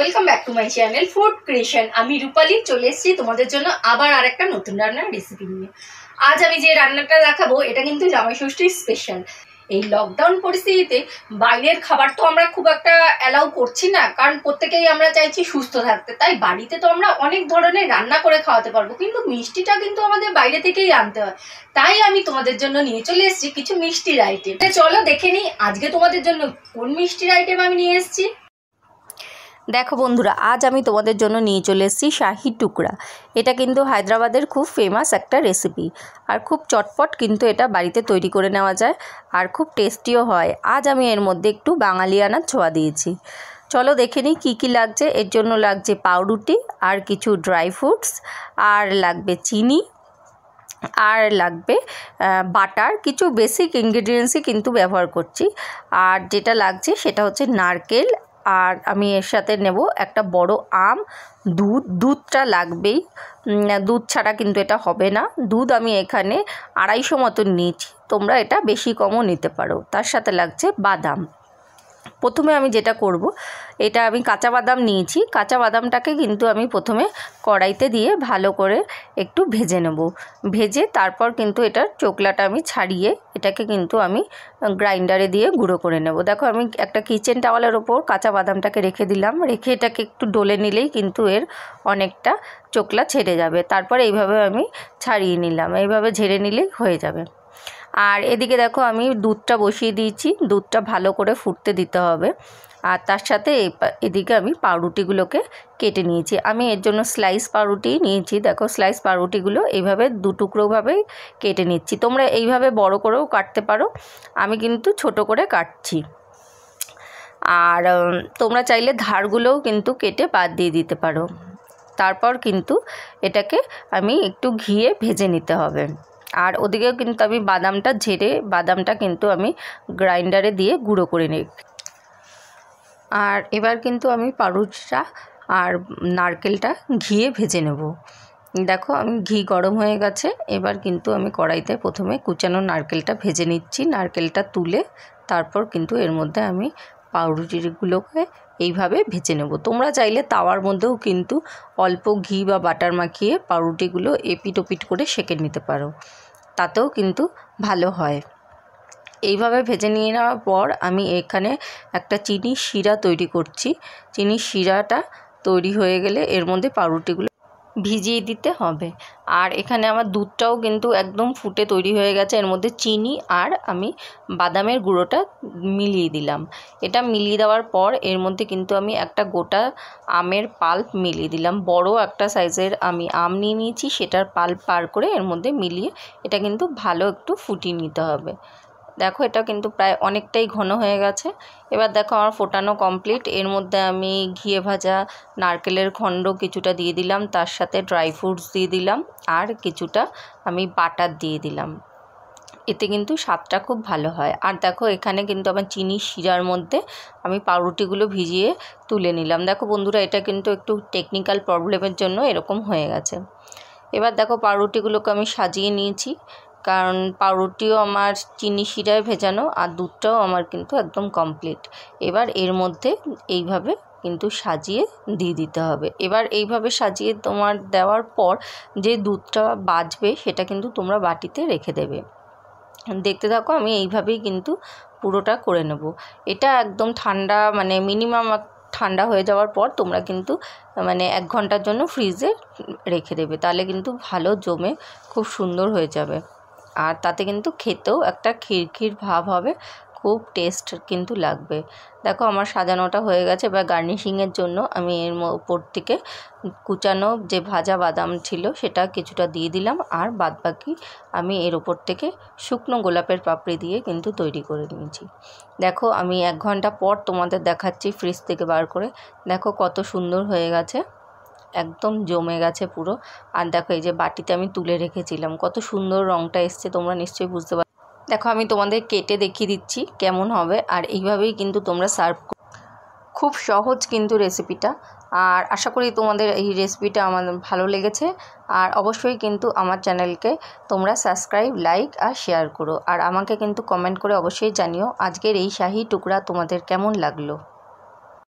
welcome back to my channel food creation আমি রূপালি চলে এসেছি তোমাদের জন্য আবার আর একটা নতুন রান্নার রেসিপি নিয়ে আজ আমি যে রান্নাটা দেখাবো এটা কিন্তু জামাই ষষ্ঠীর স্পেশাল এই লকডাউন পরিস্থিতিতে বাইরের খাবার তো আমরা খুব একটা অ্যালাউ করছি না কারণ প্রত্যেকেই আমরা চাইছি সুস্থ থাকতে তাই বাড়িতে তো আমরা অনেক ধরনের রান্না করে খাওয়াতে পারবো কিন্তু মিষ্টিটা কিন্তু আমাদের বাইরে থেকেই আনতে হয় তাই আমি তোমাদের জন্য নিয়ে চলে এসেছি কিছু মিষ্টির আইটেম চলো দেখে নিই আজকে তোমাদের জন্য কোন মিষ্টির আইটেম আমি নিয়ে এসেছি দেখো বন্ধুরা আজ আমি তোমাদের জন্য নিয়ে চলে এসেছি শাহি টুকরা এটা কিন্তু হায়দ্রাবাদের খুব ফেমাস একটা রেসিপি আর খুব চটপট কিন্তু এটা বাড়িতে তৈরি করে নেওয়া যায় আর খুব টেস্টিও হয় আজ আমি এর মধ্যে একটু বাঙালিয়ানার ছোঁয়া দিয়েছি চলো দেখে নিই কী কী লাগছে এর জন্য লাগছে পাউরুটি আর কিছু ড্রাই ফ্রুটস আর লাগবে চিনি আর লাগবে বাটার কিছু বেসিক ইনগ্রিডিয়েন্টসই কিন্তু ব্যবহার করছি আর যেটা লাগছে সেটা হচ্ছে নারকেল আর আমি এর সাথে নেব একটা বড় আম দুধ দুধটা লাগবেই দুধ ছাড়া কিন্তু এটা হবে না দুধ আমি এখানে আড়াইশো মতো নিয়েছি তোমরা এটা বেশি কমও নিতে পারো তার সাথে লাগছে বাদাম প্রথমে আমি যেটা করব এটা আমি কাঁচা বাদাম নিয়েছি কাঁচা বাদামটাকে কিন্তু আমি প্রথমে কড়াইতে দিয়ে ভালো করে একটু ভেজে নেব ভেজে তারপর কিন্তু এটার চোকলাটা আমি ছাড়িয়ে এটাকে কিন্তু আমি গ্রাইন্ডারে দিয়ে গুঁড়ো করে নেব দেখো আমি একটা কিচেন টাওয়ালের ওপর কাঁচা বাদামটাকে রেখে দিলাম রেখে এটাকে একটু ডলে নিলেই কিন্তু এর অনেকটা চোকলা ছেড়ে যাবে তারপর এইভাবে আমি ছাড়িয়ে নিলাম এইভাবে ঝেড়ে নিলেই হয়ে যাবে আর এদিকে দেখো আমি দুধটা বসিয়ে দিয়েছি দুধটা ভালো করে ফুটতে দিতে হবে আর তার সাথে এদিকে আমি পাউরুটিগুলোকে কেটে নিয়েছি আমি এর জন্য স্লাইস পাউরুটি নিয়েছি দেখো স্লাইস পাউরুটিগুলো এইভাবে দুটুকরোভাবেই কেটে নিচ্ছি তোমরা এইভাবে বড় করেও কাটতে পারো আমি কিন্তু ছোট করে কাটছি আর তোমরা চাইলে ধারগুলোও কিন্তু কেটে বাদ দিয়ে দিতে পারো তারপর কিন্তু এটাকে আমি একটু ঘিয়ে ভেজে নিতে হবে আর ওদিকেও কিন্তু আমি বাদামটা ঝেড়ে বাদামটা কিন্তু আমি গ্রাইন্ডারে দিয়ে গুঁড়ো করে নিই আর এবার কিন্তু আমি পাউরুটিটা আর নারকেলটা ঘিয়ে ভেজে নেব দেখো আমি ঘি গরম হয়ে গেছে এবার কিন্তু আমি কড়াইতে প্রথমে কুচানো নারকেলটা ভেজে নিচ্ছি নারকেলটা তুলে তারপর কিন্তু এর মধ্যে আমি পাউরুটিগুলোকে এইভাবে ভেজে নেব তোমরা চাইলে তাওয়ার মধ্যেও কিন্তু অল্প ঘি বা বাটার মাখিয়ে পাউরুটিগুলো এপিট ওপিট করে সেঁকে নিতে পারো তাতেও কিন্তু ভালো হয় এইভাবে ভেজে নিয়ে নেওয়ার পর আমি এখানে একটা চিনি শিরা তৈরি করছি চিনির শিরাটা তৈরি হয়ে গেলে এর মধ্যে পাউরুটিগুলো ভিজিয়ে দিতে হবে আর এখানে আমার দুধটাও কিন্তু একদম ফুটে তৈরি হয়ে গেছে এর মধ্যে চিনি আর আমি বাদামের গুঁড়োটা মিলিয়ে দিলাম এটা মিলিয়ে দেওয়ার পর এর মধ্যে কিন্তু আমি একটা গোটা আমের পাল্প মিলিয়ে দিলাম বড় একটা সাইজের আমি আম নিয়ে নিয়েছি সেটার পাল্প পার করে এর মধ্যে মিলিয়ে এটা কিন্তু ভালো একটু ফুটিয়ে নিতে হবে দেখো এটা কিন্তু প্রায় অনেকটাই ঘন হয়ে গেছে এবার দেখো আমার ফোটানো কমপ্লিট এর মধ্যে আমি ঘিয়ে ভাজা নারকেলের খণ্ড কিছুটা দিয়ে দিলাম তার সাথে ড্রাই ফ্রুটস দিয়ে দিলাম আর কিছুটা আমি বাটার দিয়ে দিলাম এতে কিন্তু স্বাদটা খুব ভালো হয় আর দেখো এখানে কিন্তু আমার চিনি শিরার মধ্যে আমি পাউরুটিগুলো ভিজিয়ে তুলে নিলাম দেখো বন্ধুরা এটা কিন্তু একটু টেকনিক্যাল প্রবলেমের জন্য এরকম হয়ে গেছে এবার দেখো পাউরুটিগুলোকে আমি সাজিয়ে নিয়েছি কারণ পাউরুটিও আমার চিনি শিরায় ভেজানো আর দুধটাও আমার কিন্তু একদম কমপ্লিট এবার এর মধ্যে এইভাবে কিন্তু সাজিয়ে দিয়ে দিতে হবে এবার এইভাবে সাজিয়ে তোমার দেওয়ার পর যে দুধটা বাজবে সেটা কিন্তু তোমরা বাটিতে রেখে দেবে দেখতে থাকো আমি এইভাবেই কিন্তু পুরোটা করে নেব এটা একদম ঠান্ডা মানে মিনিমাম ঠান্ডা হয়ে যাওয়ার পর তোমরা কিন্তু মানে এক ঘন্টার জন্য ফ্রিজে রেখে দেবে তাহলে কিন্তু ভালো জমে খুব সুন্দর হয়ে যাবে আর তাতে কিন্তু খেতেও একটা খিরখির ভাব হবে খুব টেস্ট কিন্তু লাগবে দেখো আমার সাজানোটা হয়ে গেছে এবার গার্নিশিংয়ের জন্য আমি এর উপর থেকে কুচানো যে ভাজা বাদাম ছিল সেটা কিছুটা দিয়ে দিলাম আর বাদবাকি আমি এর উপর থেকে শুকনো গোলাপের পাপড়ি দিয়ে কিন্তু তৈরি করে নিয়েছি দেখো আমি এক ঘন্টা পর তোমাদের দেখাচ্ছি ফ্রিজ থেকে বার করে দেখো কত সুন্দর হয়ে গেছে একদম জমে গেছে পুরো আর দেখো এই যে বাটিতে আমি তুলে রেখেছিলাম কত সুন্দর রঙটা এসছে তোমরা নিশ্চয়ই বুঝতে পার দেখো আমি তোমাদের কেটে দেখিয়ে দিচ্ছি কেমন হবে আর এইভাবেই কিন্তু তোমরা সার্ভ খুব সহজ কিন্তু রেসিপিটা আর আশা করি তোমাদের এই রেসিপিটা আমার ভালো লেগেছে আর অবশ্যই কিন্তু আমার চ্যানেলকে তোমরা সাবস্ক্রাইব লাইক আর শেয়ার করো আর আমাকে কিন্তু কমেন্ট করে অবশ্যই জানিও আজকের এই শাহি টুকরা তোমাদের কেমন লাগলো